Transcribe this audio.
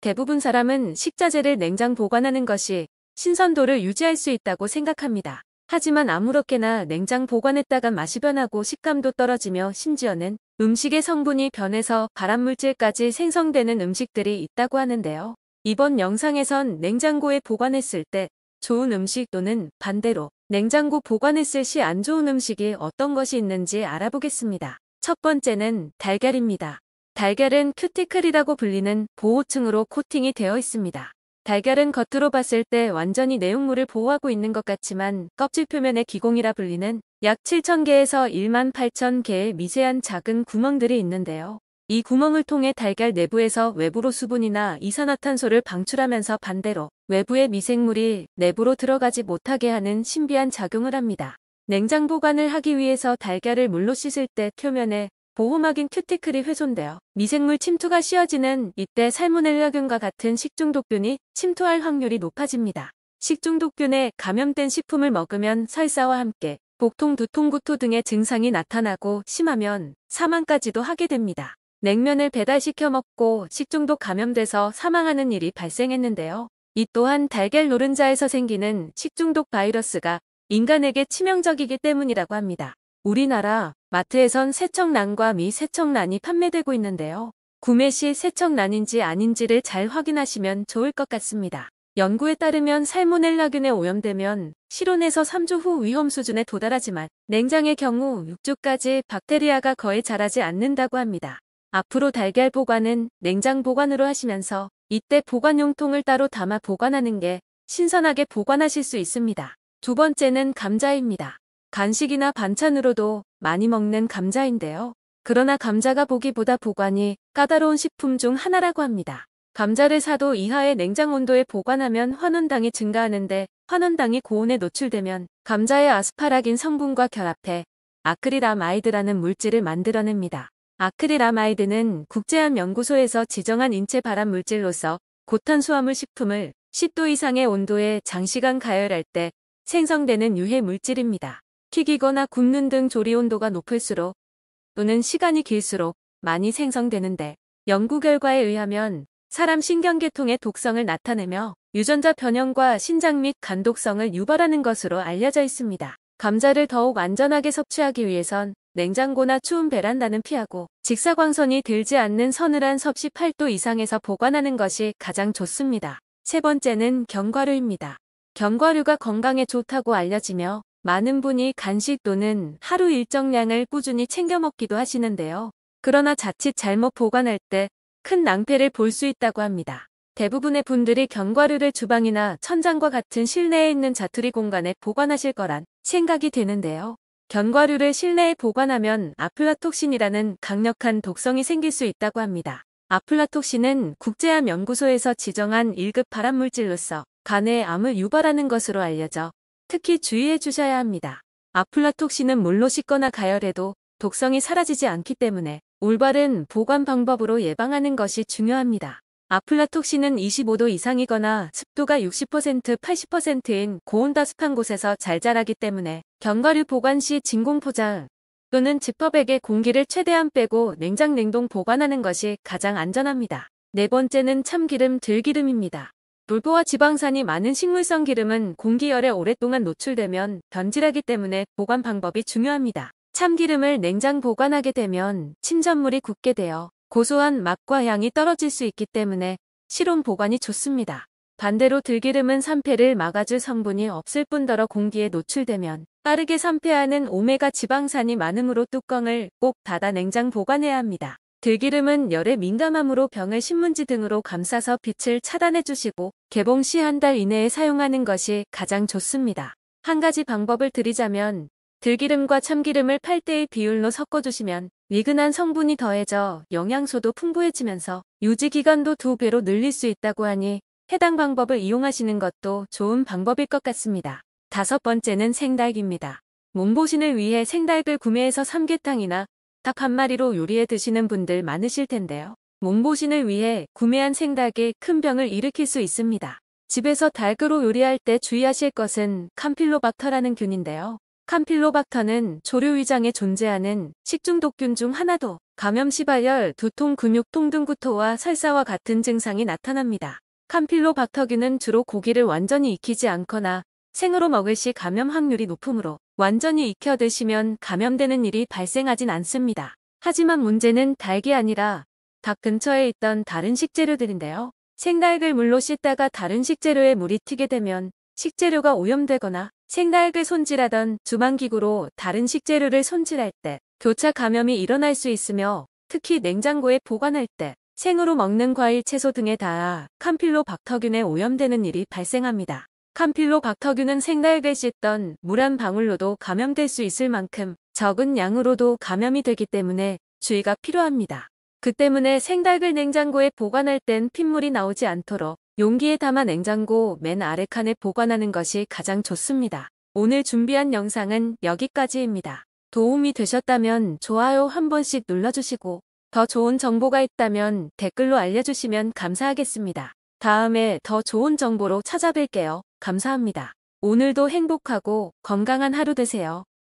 대부분 사람은 식자재를 냉장 보관하는 것이 신선도를 유지할 수 있다고 생각합니다. 하지만 아무렇게나 냉장 보관했다가 맛이 변하고 식감도 떨어지며 심지어는 음식의 성분이 변해서 발암물질까지 생성되는 음식들이 있다고 하는데요. 이번 영상에선 냉장고에 보관했을 때 좋은 음식 또는 반대로 냉장고 보관했을 시 안 좋은 음식이 어떤 것이 있는지 알아보겠습니다. 첫 번째는 달걀입니다. 달걀은 큐티클이라고 불리는 보호층으로 코팅이 되어 있습니다. 달걀은 겉으로 봤을 때 완전히 내용물을 보호하고 있는 것 같지만 껍질 표면의 기공이라 불리는 약 7,000개에서 18,000개의 미세한 작은 구멍들이 있는데요. 이 구멍을 통해 달걀 내부에서 외부로 수분이나 이산화탄소를 방출하면서 반대로 외부의 미생물이 내부로 들어가지 못하게 하는 신비한 작용을 합니다. 냉장 보관을 하기 위해서 달걀을 물로 씻을 때 표면에 보호막인 큐티클이 훼손되어 미생물 침투가 씌어지는 이때 살모넬라균과 같은 식중독균이 침투할 확률이 높아집니다. 식중독균에 감염된 식품을 먹으면 설사와 함께 복통, 두통, 구토 등의 증상이 나타나고 심하면 사망까지도 하게 됩니다. 냉면을 배달시켜 먹고 식중독 감염돼서 사망하는 일이 발생했는데요. 이 또한 달걀 노른자에서 생기는 식중독 바이러스가 인간에게 치명적이기 때문이라고 합니다. 우리나라 마트에선 세척난과미세척난이 판매되고 있는데요. 구매 시세척난인지 아닌지를 잘 확인하시면 좋을 것 같습니다. 연구에 따르면 살모넬라균에 오염되면 실온에서 3주 후 위험 수준에 도달하지만 냉장의 경우 6주까지 박테리아가 거의 자라지 않는다고 합니다. 앞으로 달걀 보관은 냉장 보관으로 하시면서 이때 보관용통을 따로 담아 보관하는 게 신선하게 보관하실 수 있습니다. 두 번째는 감자입니다. 간식이나 반찬으로도 많이 먹는 감자인데요. 그러나 감자가 보기보다 보관이 까다로운 식품 중 하나라고 합니다. 감자를 사도 이하의 냉장 온도에 보관하면 환원당이 증가하는데 환원당이 고온에 노출되면 감자의 아스파라긴 성분과 결합해 아크릴아마이드라는 물질을 만들어냅니다. 아크릴아마이드는 국제암연구소에서 지정한 인체 발암 물질로서 고탄수화물 식품을 10도 이상의 온도에 장시간 가열할 때 생성되는 유해 물질입니다. 튀기거나 굽는 등 조리 온도가 높을수록 또는 시간이 길수록 많이 생성되는데 연구 결과에 의하면 사람 신경계통의 독성을 나타내며 유전자 변형과 신장 및 간독성을 유발하는 것으로 알려져 있습니다. 감자를 더욱 안전하게 섭취하기 위해선 냉장고나 추운 베란다는 피하고 직사광선이 들지 않는 서늘한 섭씨 8도 이상에서 보관하는 것이 가장 좋습니다. 세 번째는 견과류입니다. 견과류가 건강에 좋다고 알려지며 많은 분이 간식 또는 하루 일정량을 꾸준히 챙겨 먹기도 하시는데요. 그러나 자칫 잘못 보관할 때 큰 낭패를 볼 수 있다고 합니다. 대부분의 분들이 견과류를 주방이나 천장과 같은 실내에 있는 자투리 공간에 보관하실 거란 생각이 드는데요. 견과류를 실내에 보관하면 아플라톡신이라는 강력한 독성이 생길 수 있다고 합니다. 아플라톡신은 국제암 연구소에서 지정한 1급 발암물질로서 간에 암을 유발하는 것으로 알려져 특히 주의해 주셔야 합니다. 아플라톡신은 물로 씻거나 가열해도 독성이 사라지지 않기 때문에 올바른 보관 방법으로 예방하는 것이 중요합니다. 아플라톡신은 25도 이상이거나 습도가 60% 80%인 고온다 습한 곳에서 잘 자라기 때문에 견과류 보관 시 진공 포장 또는 지퍼백에 공기를 최대한 빼고 냉장 냉동 보관하는 것이 가장 안전합니다. 네 번째는 참기름 들기름입니다. 돌포와 지방산이 많은 식물성 기름은 공기열에 오랫동안 노출되면 변질하기 때문에 보관 방법이 중요합니다. 참기름을 냉장 보관하게 되면 침전물이 굳게 되어 고소한 맛과 향이 떨어질 수 있기 때문에 실온 보관이 좋습니다. 반대로 들기름은 산패를 막아줄 성분이 없을 뿐더러 공기에 노출되면 빠르게 산패하는 오메가 지방산이 많으므로 뚜껑을 꼭 닫아 냉장 보관해야 합니다. 들기름은 열에 민감함으로 병을 신문지 등으로 감싸서 빛을 차단해주시고 개봉 시 한 달 이내에 사용하는 것이 가장 좋습니다. 한 가지 방법을 드리자면 들기름과 참기름을 8대의 비율로 섞어주시면 미근한 성분이 더해져 영양소도 풍부해지면서 유지기간도 두배로 늘릴 수 있다고 하니 해당 방법을 이용하시는 것도 좋은 방법일 것 같습니다. 다섯 번째는 생닭입니다. 몸보신을 위해 생닭을 구매해서 삼계탕이나 닭한 마리로 요리해 드시는 분들 많으실 텐데요. 몸보신을 위해 구매한 생닭에큰 병을 일으킬 수 있습니다. 집에서 닭으로 요리할 때 주의하실 것은 캄필로박터라는 균인데요. 캄필로박터는 조류 위장에 존재하는 식중독균 중 하나도 감염 시발열, 두통, 근육통 등 구토와 설사와 같은 증상이 나타납니다. 캄필로박터균은 주로 고기를 완전히 익히지 않거나 생으로 먹을 시 감염 확률이 높으므로 완전히 익혀 드시면 감염되는 일이 발생하진 않습니다. 하지만 문제는 닭이 아니라 닭 근처에 있던 다른 식재료들인데요. 생닭을 물로 씻다가 다른 식재료에 물이 튀게 되면 식재료가 오염되거나 생닭을 손질하던 주방기구로 다른 식재료를 손질할 때 교차 감염이 일어날 수 있으며 특히 냉장고에 보관할 때 생으로 먹는 과일 채소 등에 닿아 캄필로박터균에 오염되는 일이 발생합니다. 캄필로 박터균은 생날개 했던물 한 방울로도 감염될 수 있을 만큼 적은 양으로도 감염이 되기 때문에 주의가 필요합니다. 그 때문에 생닭을 냉장고에 보관할 땐 핏물이 나오지 않도록 용기에 담아 냉장고 맨 아래 칸에 보관하는 것이 가장 좋습니다. 오늘 준비한 영상은 여기까지입니다. 도움이 되셨다면 좋아요 한 번씩 눌러주시고 더 좋은 정보가 있다면 댓글로 알려주시면 감사하겠습니다. 다음에 더 좋은 정보로 찾아뵐게요. 감사합니다. 오늘도 행복하고 건강한 하루 되세요.